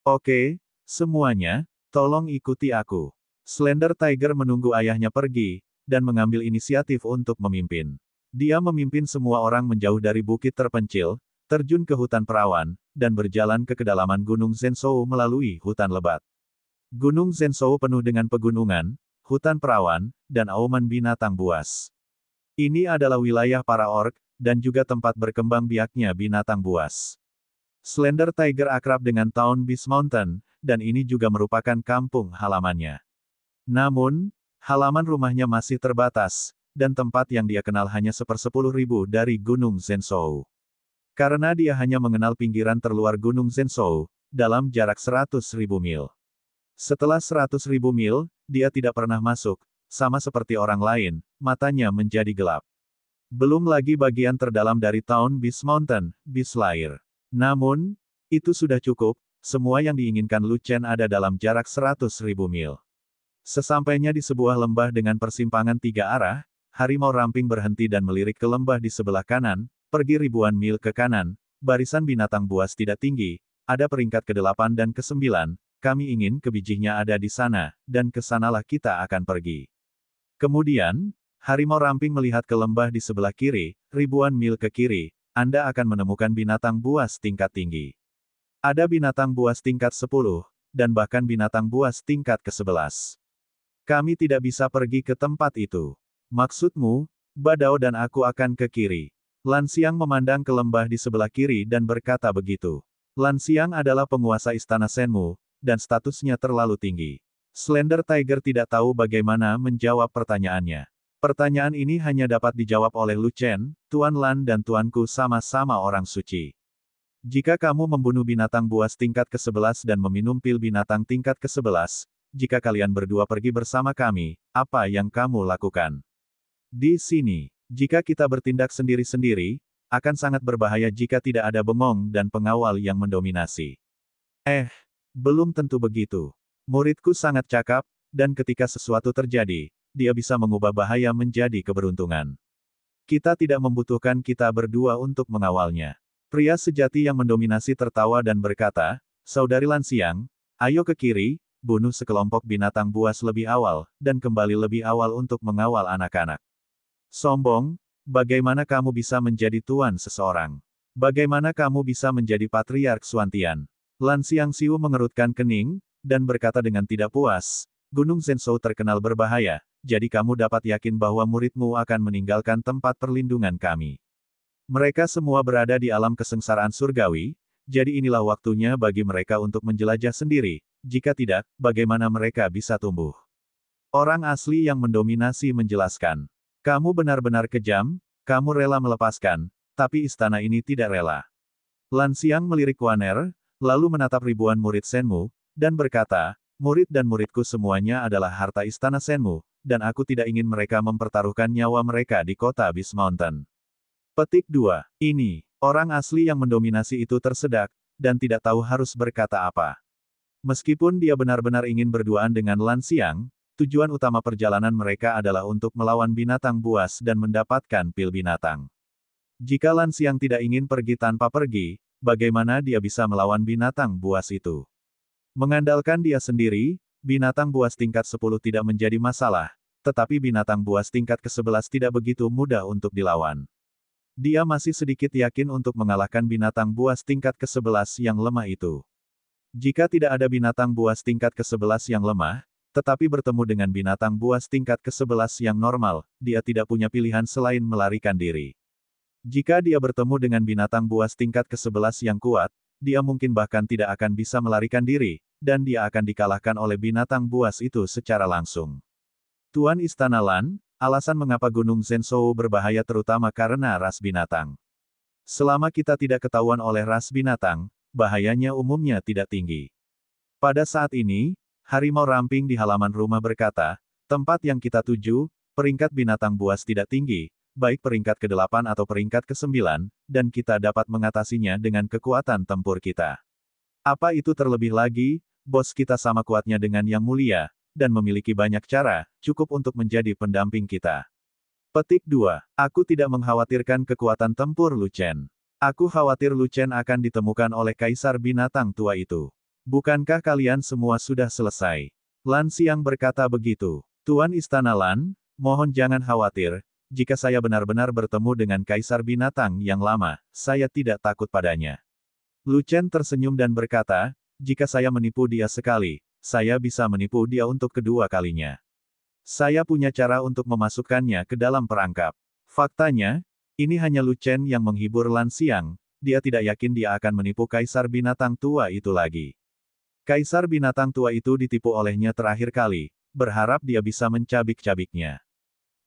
Oke, semuanya, tolong ikuti aku. Slender Tiger menunggu ayahnya pergi, dan mengambil inisiatif untuk memimpin. Dia memimpin semua orang menjauh dari bukit terpencil, terjun ke hutan perawan, dan berjalan ke kedalaman Gunung Zensou melalui hutan lebat. Gunung Zensou penuh dengan pegunungan, hutan perawan, dan auman binatang buas. Ini adalah wilayah para ork, dan juga tempat berkembang biaknya binatang buas. Slender Tiger akrab dengan Town Beast Mountain, dan ini juga merupakan kampung halamannya. Namun, halaman rumahnya masih terbatas, dan tempat yang dia kenal hanya sepersepuluh ribu dari Gunung Zensou. Karena dia hanya mengenal pinggiran terluar Gunung Zensou, dalam jarak seratus ribu mil. Setelah seratus ribu mil, dia tidak pernah masuk, sama seperti orang lain, matanya menjadi gelap. Belum lagi bagian terdalam dari Town Beast Mountain, Beast Lair. Namun, itu sudah cukup, semua yang diinginkan Lu Chen ada dalam jarak seratus ribu mil. Sesampainya di sebuah lembah dengan persimpangan tiga arah, harimau ramping berhenti dan melirik ke lembah di sebelah kanan, pergi ribuan mil ke kanan, barisan binatang buas tidak tinggi, ada peringkat ke-8 dan ke-9, kami ingin kebijihnya ada di sana, dan ke sanalah kita akan pergi. Kemudian, harimau ramping melihat ke lembah di sebelah kiri, ribuan mil ke kiri, Anda akan menemukan binatang buas tingkat tinggi. Ada binatang buas tingkat 10, dan bahkan binatang buas tingkat ke-11. Kami tidak bisa pergi ke tempat itu. Maksudmu, Badao dan aku akan ke kiri. Lansiang memandang ke lembah di sebelah kiri dan berkata begitu. Lansiang adalah penguasa istana Senmu, dan statusnya terlalu tinggi. Slender Tiger tidak tahu bagaimana menjawab pertanyaannya. Pertanyaan ini hanya dapat dijawab oleh Lu Chen, Tuan Lan dan Tuanku sama-sama orang suci. Jika kamu membunuh binatang buas tingkat ke-11 dan meminum pil binatang tingkat ke-11, jika kalian berdua pergi bersama kami, apa yang kamu lakukan? Di sini, jika kita bertindak sendiri-sendiri, akan sangat berbahaya jika tidak ada bengong dan pengawal yang mendominasi. Eh, belum tentu begitu. Muridku sangat cakap, dan ketika sesuatu terjadi, dia bisa mengubah bahaya menjadi keberuntungan. Kita tidak membutuhkan kita berdua untuk mengawalnya. Pria sejati yang mendominasi tertawa dan berkata, Saudari Lansiang, ayo ke kiri, bunuh sekelompok binatang buas lebih awal, dan kembali lebih awal untuk mengawal anak-anak. Sombong, bagaimana kamu bisa menjadi tuan seseorang? Bagaimana kamu bisa menjadi patriark Suantian? Lan Xiang Xiu mengerutkan kening, dan berkata dengan tidak puas, Gunung Zensou terkenal berbahaya, jadi kamu dapat yakin bahwa muridmu akan meninggalkan tempat perlindungan kami. Mereka semua berada di alam kesengsaraan surgawi, jadi inilah waktunya bagi mereka untuk menjelajah sendiri, jika tidak, bagaimana mereka bisa tumbuh? Orang asli yang mendominasi menjelaskan. Kamu benar-benar kejam, kamu rela melepaskan, tapi istana ini tidak rela. Lan Xiang melirik Waner, lalu menatap ribuan murid Senmu, dan berkata, murid dan muridku semuanya adalah harta istana Senmu, dan aku tidak ingin mereka mempertaruhkan nyawa mereka di kota Beast Mountain. Petik 2. Ini, orang asli yang mendominasi itu tersedak, dan tidak tahu harus berkata apa. Meskipun dia benar-benar ingin berduaan dengan Lan Xiang, tujuan utama perjalanan mereka adalah untuk melawan binatang buas dan mendapatkan pil binatang. Jika Lansiang tidak ingin pergi tanpa pergi, bagaimana dia bisa melawan binatang buas itu? Mengandalkan dia sendiri, binatang buas tingkat 10 tidak menjadi masalah, tetapi binatang buas tingkat ke-11 tidak begitu mudah untuk dilawan. Dia masih sedikit yakin untuk mengalahkan binatang buas tingkat ke-11 yang lemah itu. Jika tidak ada binatang buas tingkat ke-11 yang lemah, tetapi bertemu dengan binatang buas tingkat ke-11 yang normal, dia tidak punya pilihan selain melarikan diri. Jika dia bertemu dengan binatang buas tingkat ke-11 yang kuat, dia mungkin bahkan tidak akan bisa melarikan diri, dan dia akan dikalahkan oleh binatang buas itu secara langsung. Tuan Istana Lan, alasan mengapa Gunung Zensou berbahaya terutama karena ras binatang. Selama kita tidak ketahuan oleh ras binatang, bahayanya umumnya tidak tinggi. Pada saat ini, Harimau ramping di halaman rumah berkata, tempat yang kita tuju, peringkat binatang buas tidak tinggi, baik peringkat ke-8 atau peringkat ke-9, dan kita dapat mengatasinya dengan kekuatan tempur kita. Apa itu terlebih lagi, bos kita sama kuatnya dengan yang mulia, dan memiliki banyak cara, cukup untuk menjadi pendamping kita. Petik 2. Aku tidak mengkhawatirkan kekuatan tempur Lucen. Aku khawatir Lucen akan ditemukan oleh kaisar binatang tua itu. Bukankah kalian semua sudah selesai? Lan Siang berkata begitu. Tuan Istana Lan, mohon jangan khawatir, jika saya benar-benar bertemu dengan Kaisar Binatang yang lama, saya tidak takut padanya. Luchen tersenyum dan berkata, jika saya menipu dia sekali, saya bisa menipu dia untuk kedua kalinya. Saya punya cara untuk memasukkannya ke dalam perangkap. Faktanya, ini hanya Luchen yang menghibur Lan Siang, dia tidak yakin dia akan menipu Kaisar Binatang Tua itu lagi. Kaisar binatang tua itu ditipu olehnya terakhir kali, berharap dia bisa mencabik-cabiknya.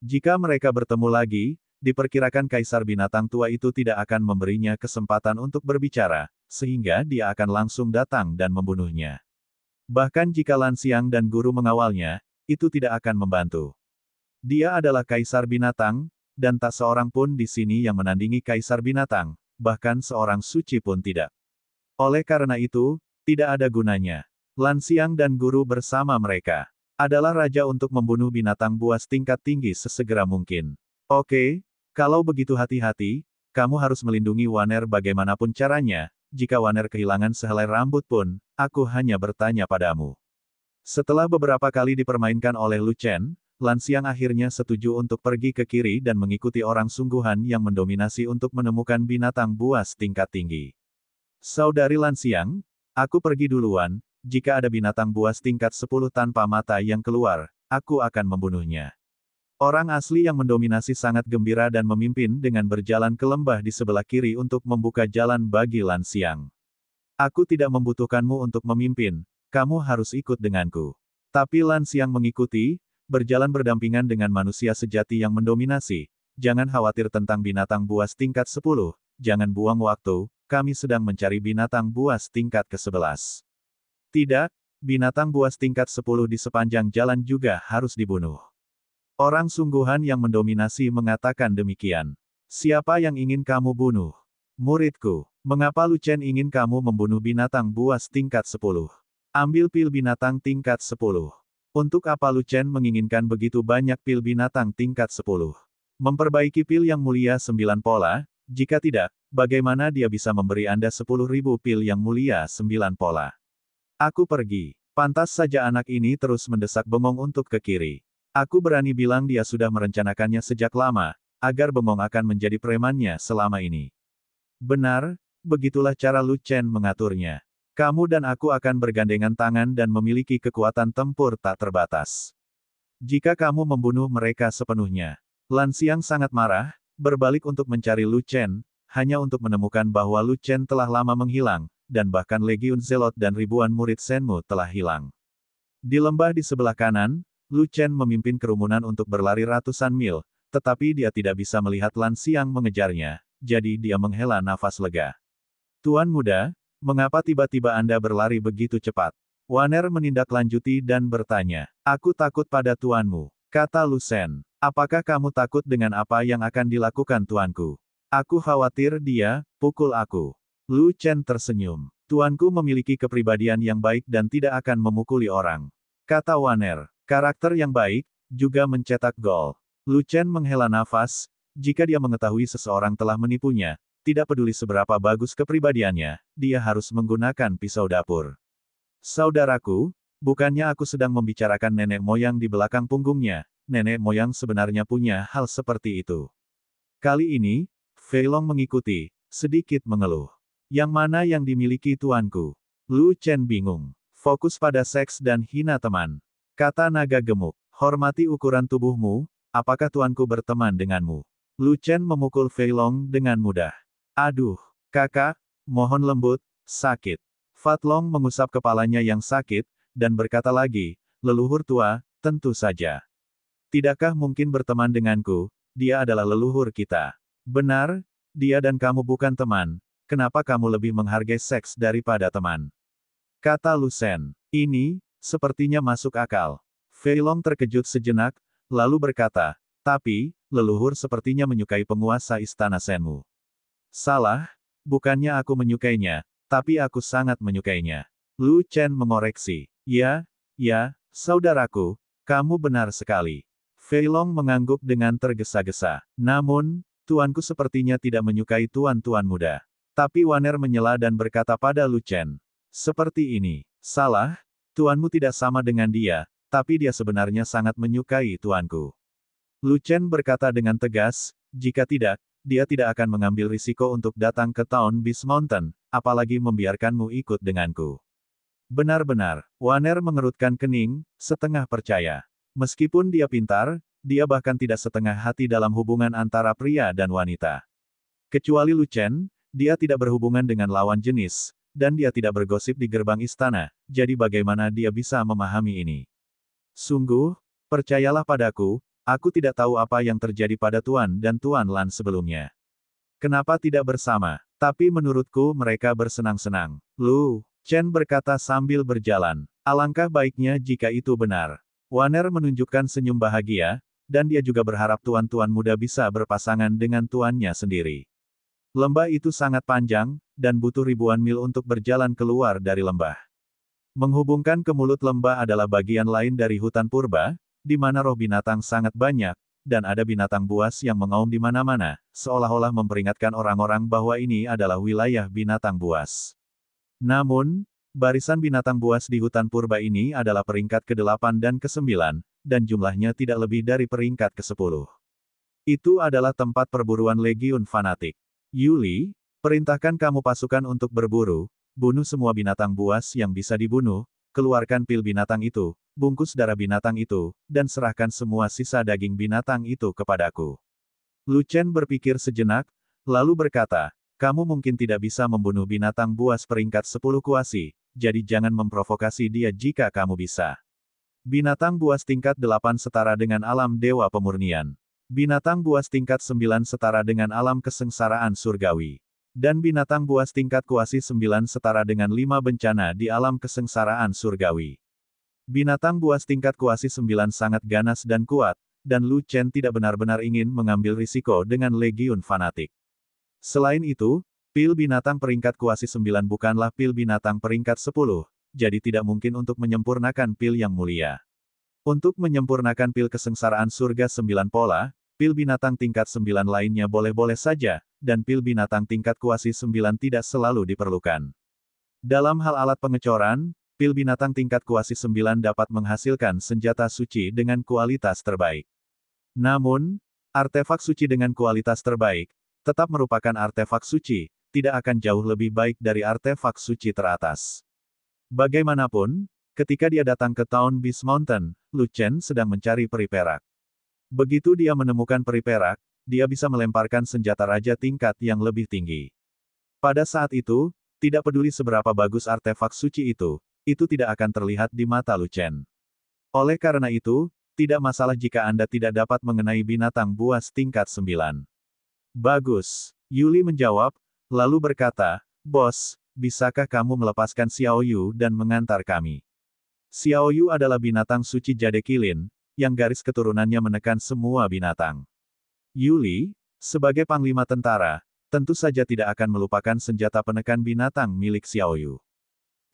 Jika mereka bertemu lagi, diperkirakan kaisar binatang tua itu tidak akan memberinya kesempatan untuk berbicara, sehingga dia akan langsung datang dan membunuhnya. Bahkan jika Lansiang dan guru mengawalnya, itu tidak akan membantu. Dia adalah kaisar binatang, dan tak seorang pun di sini yang menandingi kaisar binatang, bahkan seorang suci pun tidak. Oleh karena itu, tidak ada gunanya. Lansiang dan guru bersama mereka. Adalah raja untuk membunuh binatang buas tingkat tinggi sesegera mungkin. Oke, kalau begitu hati-hati, kamu harus melindungi Waner bagaimanapun caranya, jika Waner kehilangan sehelai rambut pun, aku hanya bertanya padamu. Setelah beberapa kali dipermainkan oleh Lu Chen, Lan akhirnya setuju untuk pergi ke kiri dan mengikuti orang sungguhan yang mendominasi untuk menemukan binatang buas tingkat tinggi. Saudari Lansiang. Aku pergi duluan, jika ada binatang buas tingkat 10 tanpa mata yang keluar, aku akan membunuhnya. Orang asli yang mendominasi sangat gembira dan memimpin dengan berjalan ke lembah di sebelah kiri untuk membuka jalan bagi Lansiang. Aku tidak membutuhkanmu untuk memimpin, kamu harus ikut denganku. Tapi Lansiang mengikuti, berjalan berdampingan dengan manusia sejati yang mendominasi. Jangan khawatir tentang binatang buas tingkat 10, jangan buang waktu, kami sedang mencari binatang buas tingkat ke-11. Tidak, binatang buas tingkat 10 di sepanjang jalan juga harus dibunuh. Orang sungguhan yang mendominasi mengatakan demikian. Siapa yang ingin kamu bunuh? Muridku, mengapa Lucen ingin kamu membunuh binatang buas tingkat 10? Ambil pil binatang tingkat 10. Untuk apa Lucen menginginkan begitu banyak pil binatang tingkat 10? Memperbaiki pil yang mulia 9 pola, jika tidak, Bagaimana dia bisa memberi Anda sepuluh ribu pil yang mulia sembilan pola? Aku pergi. Pantas saja anak ini terus mendesak bengong untuk ke kiri. Aku berani bilang dia sudah merencanakannya sejak lama, agar bengong akan menjadi premannya selama ini. Benar, begitulah cara Lu Chen mengaturnya. Kamu dan aku akan bergandengan tangan dan memiliki kekuatan tempur tak terbatas. Jika kamu membunuh mereka sepenuhnya. Lansiang sangat marah, berbalik untuk mencari Lu Chen, hanya untuk menemukan bahwa Lu Chen telah lama menghilang, dan bahkan Legiun Zelot dan ribuan murid Senmu telah hilang. Di lembah di sebelah kanan, Lu Chen memimpin kerumunan untuk berlari ratusan mil, tetapi dia tidak bisa melihat Lan Xiang mengejarnya, jadi dia menghela nafas lega. Tuan muda, mengapa tiba-tiba Anda berlari begitu cepat? Waner menindaklanjuti dan bertanya, Aku takut pada tuanmu, kata Lu Chen. Apakah kamu takut dengan apa yang akan dilakukan tuanku? Aku khawatir dia, pukul aku. Lu Chen tersenyum. Tuanku memiliki kepribadian yang baik dan tidak akan memukuli orang. Kata Waner. Karakter yang baik, juga mencetak gol. Lu Chen menghela nafas, jika dia mengetahui seseorang telah menipunya, tidak peduli seberapa bagus kepribadiannya, dia harus menggunakan pisau dapur. Saudaraku, bukannya aku sedang membicarakan nenek moyang di belakang punggungnya, nenek moyang sebenarnya punya hal seperti itu. Kali ini, Feilong mengikuti, sedikit mengeluh. Yang mana yang dimiliki tuanku? Lu Chen bingung. Fokus pada seks dan hina teman. Kata naga gemuk, hormati ukuran tubuhmu, apakah tuanku berteman denganmu? Lu Chen memukul Feilong dengan mudah. Aduh, kakak, mohon lembut, sakit. Fatlong mengusap kepalanya yang sakit, dan berkata lagi, leluhur tua, tentu saja. Tidakkah mungkin berteman denganku, dia adalah leluhur kita. Benar, dia dan kamu bukan teman, kenapa kamu lebih menghargai seks daripada teman? Kata Lucen. Ini, sepertinya masuk akal. Feilong terkejut sejenak, lalu berkata, tapi, leluhur sepertinya menyukai penguasa istana Senmu. Salah, bukannya aku menyukainya, tapi aku sangat menyukainya. Lu Chen mengoreksi. Ya, ya, saudaraku, kamu benar sekali. Feilong mengangguk dengan tergesa-gesa. Namun, Tuanku sepertinya tidak menyukai tuan-tuan muda. Tapi Waner menyela dan berkata pada Lu Chen. Seperti ini. Salah, tuanmu tidak sama dengan dia, tapi dia sebenarnya sangat menyukai tuanku. Lu Chen berkata dengan tegas, jika tidak, dia tidak akan mengambil risiko untuk datang ke Town Beast Mountain, apalagi membiarkanmu ikut denganku. Benar-benar, Waner mengerutkan kening, setengah percaya. Meskipun dia pintar, dia bahkan tidak setengah hati dalam hubungan antara pria dan wanita. Kecuali Lu Chen, dia tidak berhubungan dengan lawan jenis, dan dia tidak bergosip di gerbang istana, jadi bagaimana dia bisa memahami ini? Sungguh, percayalah padaku, aku tidak tahu apa yang terjadi pada Tuan dan Tuan Lan sebelumnya. Kenapa tidak bersama? Tapi menurutku mereka bersenang-senang. Lu, Chen berkata sambil berjalan. Alangkah baiknya jika itu benar. Waner menunjukkan senyum bahagia, dan dia juga berharap tuan-tuan muda bisa berpasangan dengan tuannya sendiri. Lembah itu sangat panjang, dan butuh ribuan mil untuk berjalan keluar dari lembah. Menghubungkan ke mulut lembah adalah bagian lain dari hutan purba, di mana roh binatang sangat banyak, dan ada binatang buas yang mengaum di mana-mana, seolah-olah memperingatkan orang-orang bahwa ini adalah wilayah binatang buas. Namun, barisan binatang buas di hutan purba ini adalah peringkat ke-8 dan ke-9, dan jumlahnya tidak lebih dari peringkat ke-10. Itu adalah tempat perburuan legiun fanatik. Yuli, perintahkan kamu pasukan untuk berburu, bunuh semua binatang buas yang bisa dibunuh, keluarkan pil binatang itu, bungkus darah binatang itu, dan serahkan semua sisa daging binatang itu kepadaku. Lucen berpikir sejenak, lalu berkata, kamu mungkin tidak bisa membunuh binatang buas peringkat 10 kuasi, jadi jangan memprovokasi dia jika kamu bisa. Binatang buas tingkat 8 setara dengan alam dewa pemurnian. Binatang buas tingkat 9 setara dengan alam kesengsaraan surgawi. Dan binatang buas tingkat kuasi 9 setara dengan lima bencana di alam kesengsaraan surgawi. Binatang buas tingkat kuasi 9 sangat ganas dan kuat, dan Lu Chen tidak benar-benar ingin mengambil risiko dengan legiun fanatik. Selain itu, pil binatang peringkat kuasi 9 bukanlah pil binatang peringkat 10, jadi tidak mungkin untuk menyempurnakan pil yang mulia. Untuk menyempurnakan pil kesengsaraan surga sembilan pola, pil binatang tingkat sembilan lainnya boleh-boleh saja, dan pil binatang tingkat kuasi sembilan tidak selalu diperlukan. Dalam hal alat pengecoran, pil binatang tingkat kuasi sembilan dapat menghasilkan senjata suci dengan kualitas terbaik. Namun, artefak suci dengan kualitas terbaik, tetap merupakan artefak suci, tidak akan jauh lebih baik dari artefak suci teratas. Bagaimanapun, ketika dia datang ke Town Beast Mountain, Lu Chen sedang mencari peri perak. Begitu dia menemukan peri perak, dia bisa melemparkan senjata raja tingkat yang lebih tinggi. Pada saat itu, tidak peduli seberapa bagus artefak suci itu, itu tidak akan terlihat di mata Lu Chen. Oleh karena itu, tidak masalah jika Anda tidak dapat mengenai binatang buas tingkat 9. Bagus, Yuli menjawab, lalu berkata, Bos, bisakah kamu melepaskan Xiao Yu dan mengantar kami? Xiao Yu adalah binatang suci jade kilin, yang garis keturunannya menekan semua binatang. Yuli, sebagai panglima tentara, tentu saja tidak akan melupakan senjata penekan binatang milik Xiao Yu.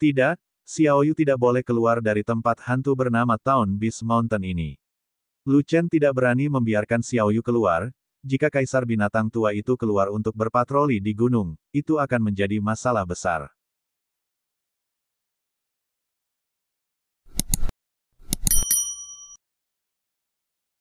Tidak, Xiao Yu tidak boleh keluar dari tempat hantu bernama Town Beast Mountain ini. Lu Chen tidak berani membiarkan Xiao Yu keluar, jika kaisar binatang tua itu keluar untuk berpatroli di gunung, itu akan menjadi masalah besar.